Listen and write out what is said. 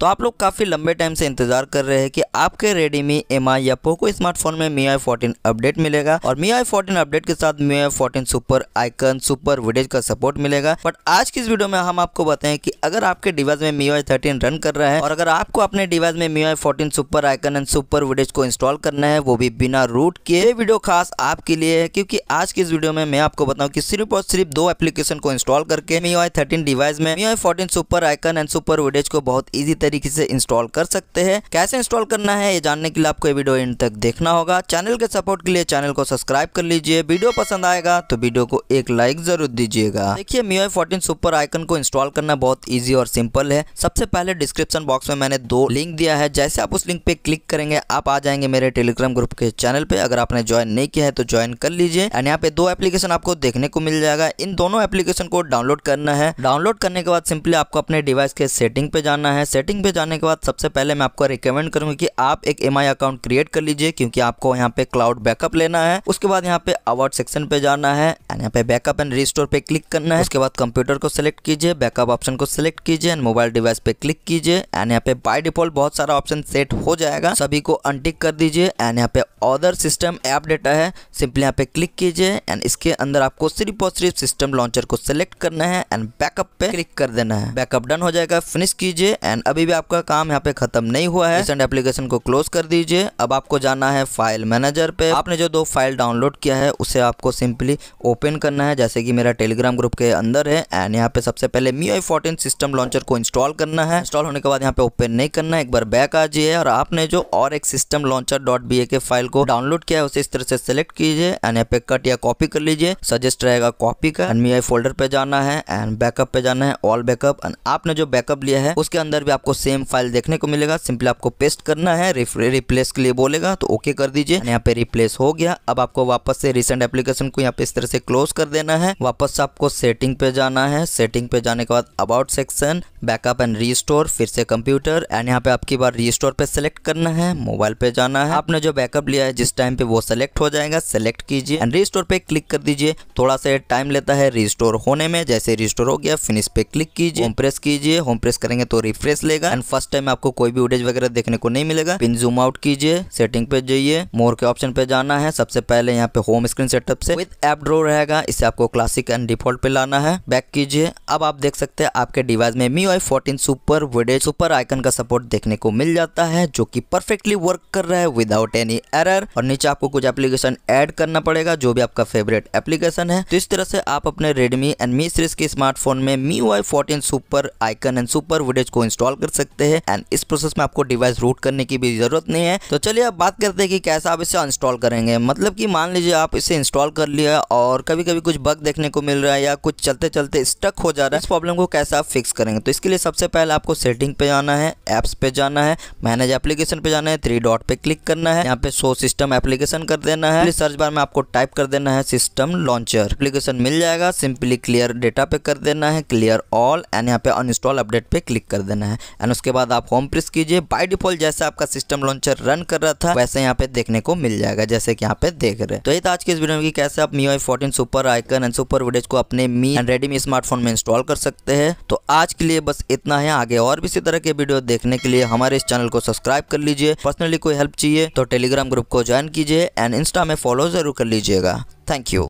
तो आप लोग काफ़ी लंबे टाइम से इंतजार कर रहे हैं कि आपके रेडमी एम या पोको स्मार्टफोन में मी आई फोर्टीन अपडेट मिलेगा और मी आई फोर्टीन अपडेट के साथ MIUI fourteen super icon super widgets का सपोर्ट मिलेगा बट आज की इस वीडियो में हम आपको बताएं कि अगर आपके डिवाइस में मी आई थर्टीन रन कर रहा है और अगर आपको अपने डिवाइस में MIUI fourteen super icon and super widgets को इंस्टॉल करना है वो भी बिना रूट के ये वीडियो खास आपके लिए है क्योंकि आज की इस वीडियो में मैं आपको बताऊँ की सिर्फ और सिर्फ दो एप्लीकेशन को इंस्टॉल करके मी आई थर्टीन डिवाइस में MIUI fourteen super icon and super widgets को बहुत ईजी तरीके से इंस्टॉल कर सकते हैं कैसे इंस्टॉल करना है ये जानने के लिए आपको वीडियो एंड तक देखना होगा चैनल के सपोर्ट के लिए चैनल को सब्सक्राइब कर लीजिए वीडियो पसंद आएगा तो वीडियो को एक लाइक जरूर दीजिएगा देखिए मियो फोर्टीन सुपर आइकन को इंस्टॉल करना बहुत ईजी और सिंपल है सबसे पहले डिस्क्रिप्शन बॉक्स में मैंने दो लिंक दिया है जैसे आप उस लिंक पे क्लिक करेंगे आप आ जाएंगे मेरे टेलीग्राम ग्रुप के चैनल पे अगर आपने ज्वाइन नहीं किया है तो ज्वाइन कर लीजिए एंड यहाँ पे दो एप्लीकेशन आपको देखने को मिल जाएगा इन दोनों एप्लीकेशन को डाउनलोड करना है डाउनलोड करने के बाद सिंपली आपको अपने डिवाइस के सेटिंग पे जाना है सेटिंग लिंक पे जाने के बाद सबसे पहले मैं आपको रिकमेंड करूँगा कि आप एक एम अकाउंट क्रिएट कर लीजिए क्योंकि आपको यहाँ पे क्लाउड बैकअप लेना है उसके बाद यहाँ पे अवार्ड सेक्शन पे जाना है एंड यहाँ पे बैकअप एंड रिस्टोर पे क्लिक करना है उसके बाद कंप्यूटर को सिलेक्ट कीजिए बैकअप ऑप्शन को सिलेक्ट कीजिए एंड मोबाइल डिवाइस पे क्लिक कीजिए एंड यहाँ पे बाय डिफॉल्ट बहुत सारा ऑप्शन सेट हो जाएगा सभी को अनटिक कर दीजिए एंड यहाँ पे ऑदर सिस्टम ऐप डेटा है सिंपली यहाँ पे क्लिक कीजिए एंड इसके अंदर आपको सिर्फ और सिर्फ सिस्टम लॉन्चर को सिलेक्ट करना है एंड बैकअप पे क्लिक कर देना है बैकअप डन हो जाएगा फिनिश कीजिए एंड अभी अभी भी आपका काम यहाँ पे खत्म नहीं हुआ है रिसेंट एप्लीकेशन को क्लोज कर दीजिए अब आपको जाना है फाइल मैनेजर पे आपने जो दो फाइल डाउनलोड किया है उसे आपको सिंपली ओपन करना है जैसे कि मेरा टेलीग्राम ग्रुप के अंदर है एंड यहाँ पे सबसे पहले MIUI fourteen system launcher को इंस्टॉल करना है इंस्टॉल होने के बाद यहाँ पे ओपन नहीं करना एक बार बैक आ जाइए और आपने जो और एक सिस्टम लॉन्चर डॉट बी के फाइल को डाउनलोड किया है उसे इस तरह से सिलेक्ट कीजिए एंड यहाँ पे कट या कॉपी कर लीजिए सजेस्ट रहेगा कॉपी का एंड मी आई फोल्डर पे जाना है एंड बैकअप पे जाना है ऑल बैकअप एंड आपने जो बैकअप लिया है उसके अंदर भी आपको सेम फाइल देखने को मिलेगा सिंपली आपको पेस्ट करना है रिप्लेस के लिए बोलेगा तो ओके कर दीजिए यहाँ पे रिप्लेस हो गया अब आपको वापस से रिसेंट एप्लीकेशन को यहाँ पे इस तरह से क्लोज कर देना है वापस से आपको सेटिंग पे जाना है सेटिंग पे जाने के बाद about section backup and restore फिर से कंप्यूटर एंड यहाँ पे आपकी बार रीस्टोर पे सेलेक्ट करना है मोबाइल पे जाना है आपने जो बैकअप लिया है जिस टाइम पे वो सेलेक्ट हो जाएगा सेलेक्ट कीजिए एंड रीस्टोर पे क्लिक कर दीजिए थोड़ा सा टाइम लेता है रिस्टोर होने में जैसे रिस्टोर हो गया फिनिश पे क्लिक कीजिए होम प्रेस कीजिए होम प्रेस करेंगे तो रिफ्रेश लेगा मिलेगा एंड फर्स्ट टाइम आपको कोई भी वोटेज वगैरह देखने को नहीं मिलेगा पिन जूम आउट कीजिए सेटिंग पे जाइए मोर के ऑप्शन पे जाना है सबसे पहले यहाँ पे होम स्क्रीन सेटअप से विद एप ड्रो रहेगा इसे आपको क्लासिक एंड डिफॉल्ट पे लाना है बैक कीजिए अब आप देख सकते हैं आपके डिवाइस में मी वाई फोर्टीन सुपर वुडेज सुपर आइकन का सपोर्ट देखने को मिल जाता है जो की परफेक्टली वर्क कर रहा है विदाउट एनी एरर और नीचे आपको कुछ एप्लीकेशन एड करना पड़ेगा जो भी आपका फेवरेट एप्लीकेशन है तो इस तरह से आप अपने रेडमी एंड मी सीरीज के स्मार्टफोन में MIUI fourteen super icon and super वुडेज को इंस्टॉल कर सकते हैं एंड इस प्रोसेस में आपको डिवाइस रूट करने की भी जरूरत नहीं है तो चलिए अब बात करते हैं कि कैसे आप इसे इंस्टॉल करेंगे मतलब कि मान लीजिए आप इसे इंस्टॉल कर लिया और कभी कभी कुछ बग देखने को मिल रहा है या कुछ चलते चलते स्टक हो जा रहा है इस प्रॉब्लम को कैसे आप फिक्स करेंगे तो इसके लिए सबसे पहले आपको सेटिंग पे जाना है एप्स पे जाना है मैनेज एप्लीकेशन पे जाना है थ्री डॉट पे क्लिक करना है यहाँ पे शो सिस्टम एप्लीकेशन कर देना है सर्च बार में आपको टाइप कर देना है सिस्टम लॉन्चर एप्लीकेशन मिल जाएगा सिंपली क्लियर डेटा पे कर देना है क्लियर ऑल एंड यहाँ पे अनइंस्टॉल अपडेट पे क्लिक कर देना है एंड उसके बाद आप होम प्रेस कीजिए बाय डिफॉल्ट जैसे आपका सिस्टम लॉन्चर रन कर रहा था वैसे यहाँ पे देखने को मिल जाएगा जैसे कि यहाँ पे देख रहे तो ये आज के इस वीडियो में कैसे आप MIUI fourteen super icon and super वोडेज को अपने मी एंड रेडमी स्मार्टफोन में इंस्टॉल कर सकते हैं तो आज के लिए बस इतना है आगे और भी इसी तरह के वीडियो देखने के लिए हमारे इस चैनल को सब्सक्राइब कर लीजिए पर्सनली कोई हेल्प चाहिए तो टेलीग्राम ग्रुप को ज्वाइन कीजिए एंड इंस्टा में फॉलो जरूर कर लीजिएगा थैंक यू